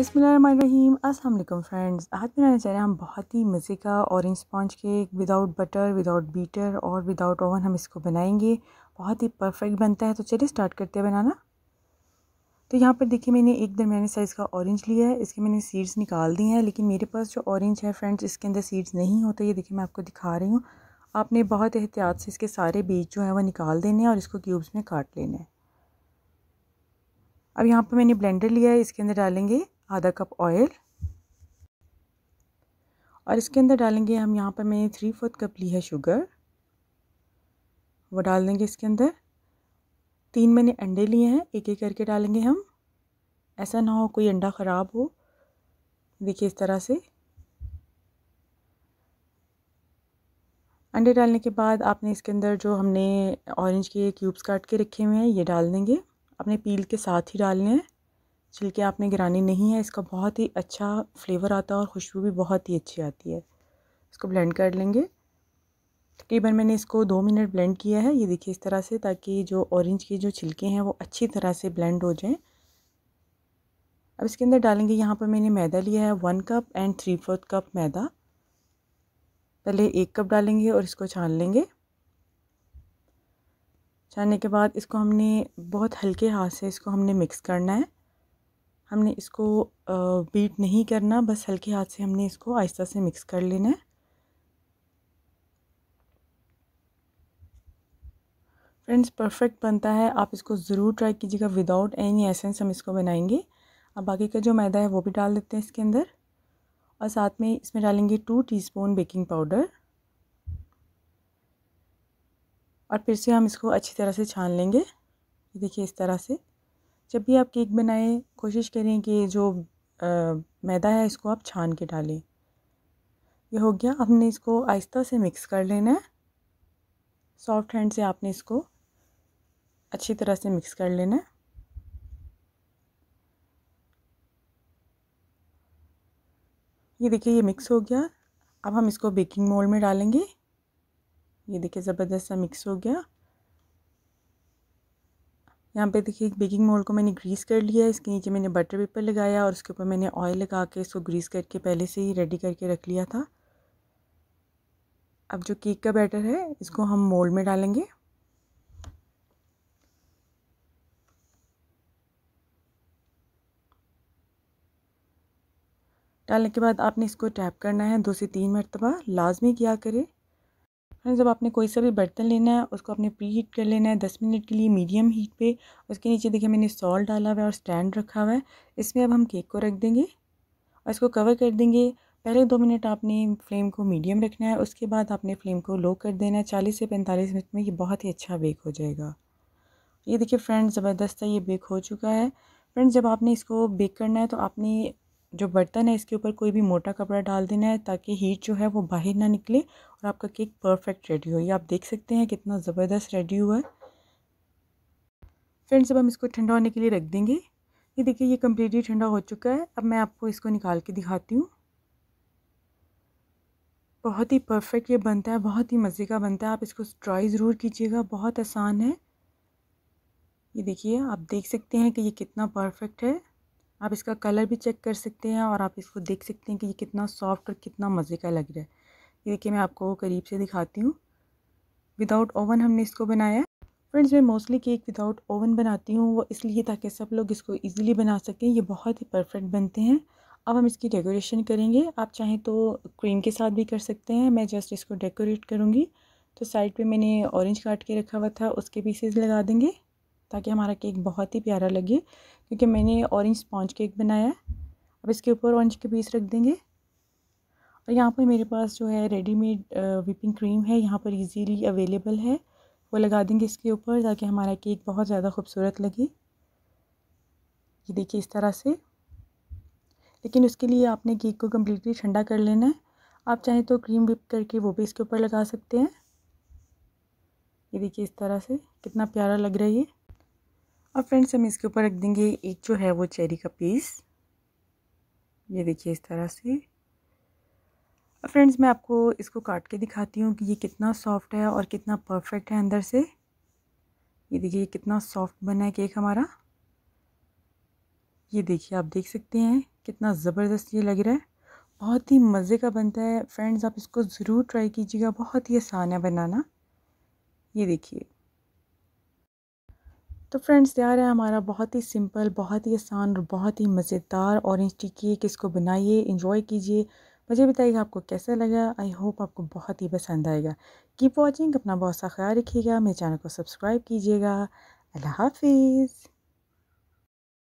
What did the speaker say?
बसमीम अल्लाम फ्रेंड्स आज मैं चाह रहे हैं हम बहुत ही मज़े का orange sponge cake without butter without beater और विदाउट ओवन हम इसको बनाएंगे बहुत ही परफेक्ट बनता है तो चलिए स्टार्ट करते हैं बनाना तो यहाँ पर देखिए मैंने एक दरमिया साइज़ का ऑरेंज लिया है इसके मैंने सीड्स निकाल दिए हैं लेकिन मेरे पास जो ऑरेंज है फ्रेंड्स इसके अंदर सीड्स नहीं होते ये देखिए मैं आपको दिखा रही हूँ आपने बहुत एहतियात से इसके सारे बीज जो है वह निकाल देने हैं और इसको क्यूब्स में काट लेना है अब यहाँ पर मैंने ब्लेंडर लिया है इसके अंदर डालेंगे आधा कप ऑयल और इसके अंदर डालेंगे हम यहाँ पर मैंने थ्री फोर्थ कप ली है शुगर वो डाल देंगे इसके अंदर तीन मैंने अंडे लिए हैं एक एक करके डालेंगे हम ऐसा ना हो कोई अंडा ख़राब हो देखिए इस तरह से अंडे डालने के बाद आपने इसके अंदर जो हमने ऑरेंज के क्यूब्स काट के रखे हुए हैं ये डाल देंगे आपने पील के साथ ही डालने हैं छिलके आपने गिराने नहीं है इसका बहुत ही अच्छा फ्लेवर आता है और खुशबू भी बहुत ही अच्छी आती है इसको ब्लेंड कर लेंगे तकरीबन मैंने इसको दो मिनट ब्लेंड किया है ये देखिए इस तरह से ताकि जो ऑरेंज के जो छिलके हैं वो अच्छी तरह से ब्लेंड हो जाएं अब इसके अंदर डालेंगे यहाँ पर मैंने मैदा लिया है one cup and three fourth cup मैदा पहले एक कप डालेंगे और इसको छान लेंगे छानने के बाद इसको हमने बहुत हल्के हाथ से इसको हमने मिक्स करना है हमने इसको बीट नहीं करना बस हल्के हाथ से हमने इसको आहिस्ता से मिक्स कर लेना है फ्रेंड्स परफेक्ट बनता है आप इसको ज़रूर ट्राई कीजिएगा विदाउट एनी एसेंस हम इसको बनाएंगे अब बाकी का जो मैदा है वो भी डाल देते हैं इसके अंदर और साथ में इसमें डालेंगे टू टीस्पून बेकिंग पाउडर और फिर से हम इसको अच्छी तरह से छान लेंगे देखिए इस तरह से जब भी आप केक बनाएं कोशिश करें कि जो मैदा है इसको आप छान के डालें ये हो गया हमने इसको आहिस्ता से मिक्स कर लेना है सॉफ्ट हैंड से आपने इसको अच्छी तरह से मिक्स कर लेना है ये देखिए ये मिक्स हो गया अब हम इसको बेकिंग मोल्ड में डालेंगे ये देखिए ज़बरदस्त सा मिक्स हो गया यहाँ पे देखिए एक बेकिंग मोल्ड को मैंने ग्रीस कर लिया है इसके नीचे मैंने बटर पेपर लगाया और उसके ऊपर मैंने ऑयल लगा के इसको ग्रीस करके पहले से ही रेडी करके रख लिया था अब जो केक का बैटर है इसको हम मोल्ड में डालेंगे डालने के बाद आपने इसको टैप करना है दो से तीन मरतबा लाजमी किया करें फ्रेंड्स जब आपने कोई सा भी बर्तन लेना है उसको आपने प्री हीट कर लेना है दस मिनट के लिए मीडियम हीट पे उसके नीचे देखिए मैंने सॉल्ट डाला हुआ है और स्टैंड रखा हुआ है इसमें अब हम केक को रख देंगे और इसको कवर कर देंगे पहले दो मिनट आपने फ्लेम को मीडियम रखना है उसके बाद आपने फ्लेम को लो कर देना है चालीस से पैंतालीस मिनट में ये बहुत ही अच्छा बेक हो जाएगा ये देखिए फ्रेंड्स ज़बरदस्त है ये बेक हो चुका है फ्रेंड्स जब आपने इसको बेक करना है तो आपने जो बर्तन है इसके ऊपर कोई भी मोटा कपड़ा डाल देना है ताकि हीट जो है वो बाहर ना निकले और आपका केक परफेक्ट रेडी हो ये आप देख सकते हैं कितना ज़बरदस्त रेडी हुआ है फ्रेंड्स अब हम इसको ठंडा होने के लिए रख देंगे ये देखिए ये कम्प्लीटली ठंडा हो चुका है अब मैं आपको इसको निकाल के दिखाती हूँ बहुत ही परफेक्ट ये बनता है बहुत ही मज़े का बनता है आप इसको ट्राई ज़रूर कीजिएगा बहुत आसान है ये देखिए आप देख सकते हैं कि ये कितना परफेक्ट है आप इसका कलर भी चेक कर सकते हैं और आप इसको देख सकते हैं कि ये कितना सॉफ्ट और कितना मज़े का लग रहा है ये देखिए मैं आपको करीब से दिखाती हूँ विदाउट ओवन हमने इसको बनाया फ्रेंड्स मैं मोस्टली केक विदाउट ओवन बनाती हूँ वो इसलिए ताकि सब लोग इसको ईज़िली बना सकें ये बहुत ही परफेक्ट बनते हैं अब हम इसकी डेकोरेशन करेंगे आप चाहें तो क्रीम के साथ भी कर सकते हैं मैं जस्ट इसको डेकोरेट करूँगी तो साइड पे मैंने ऑरेंज काट के रखा हुआ था उसके पीसेज लगा देंगे ताकि हमारा केक बहुत ही प्यारा लगे क्योंकि मैंने ऑरेंज स्पॉन्ज केक बनाया है अब इसके ऊपर ऑरेंज के पीस रख देंगे और यहाँ पर मेरे पास जो है रेडीमेड विपिंग क्रीम है यहाँ पर इजीली अवेलेबल है वो लगा देंगे इसके ऊपर ताकि हमारा केक बहुत ज़्यादा खूबसूरत लगे ये देखिए इस तरह से लेकिन उसके लिए आपने केक को कम्प्लीटली ठंडा कर लेना है आप चाहें तो क्रीम विप करके वो भी इसके ऊपर लगा सकते हैं ये देखिए इस तरह से कितना प्यारा लग रहा है ये और फ्रेंड्स हम इसके ऊपर रख देंगे एक जो है वो चेरी का पीस ये देखिए इस तरह से और फ्रेंड्स मैं आपको इसको काट के दिखाती हूँ कि ये कितना सॉफ्ट है और कितना परफेक्ट है अंदर से ये देखिए कितना सॉफ्ट बना है केक हमारा ये देखिए आप देख सकते हैं कितना ज़बरदस्त ये लग रहा है बहुत ही मज़े का बनता है फ्रेंड्स आप इसको ज़रूर ट्राई कीजिएगा बहुत ही आसान है बनाना ये देखिए तो फ्रेंड्स तैयार है हमारा बहुत ही सिंपल बहुत ही आसान और बहुत ही मज़ेदार ऑरेंज टिक्की केक इसको बनाइए इंजॉय कीजिए मुझे बताइएगा आपको कैसा लगा आई होप आपको बहुत ही पसंद आएगा कीप वॉचिंग अपना बहुत सा ख्याल रखिएगा मेरे चैनल को सब्सक्राइब कीजिएगा अल्लाह हाफिज़